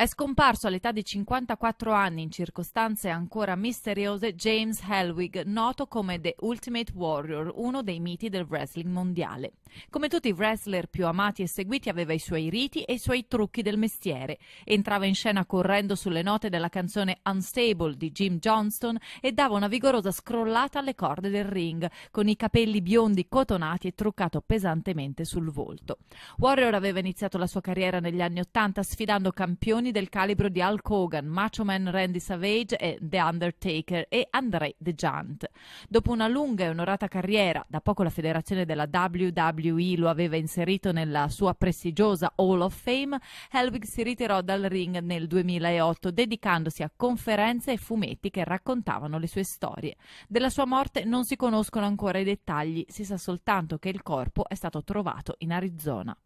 È scomparso all'età di 54 anni in circostanze ancora misteriose James Helwig, noto come The Ultimate Warrior, uno dei miti del wrestling mondiale. Come tutti i wrestler più amati e seguiti aveva i suoi riti e i suoi trucchi del mestiere. Entrava in scena correndo sulle note della canzone Unstable di Jim Johnston e dava una vigorosa scrollata alle corde del ring, con i capelli biondi cotonati e truccato pesantemente sul volto. Warrior aveva iniziato la sua carriera negli anni 80 sfidando campioni canzoni del calibro di Hulk Hogan, Macho Man Randy Savage e The Undertaker e Andre The Giant. Dopo una lunga e onorata carriera, da poco la federazione della WWE lo aveva inserito nella sua prestigiosa Hall of Fame, Helwig si ritirò dal ring nel 2008 dedicandosi a conferenze e fumetti che raccontavano le sue storie. Della sua morte non si conoscono ancora i dettagli, si sa soltanto che il corpo è stato trovato in Arizona.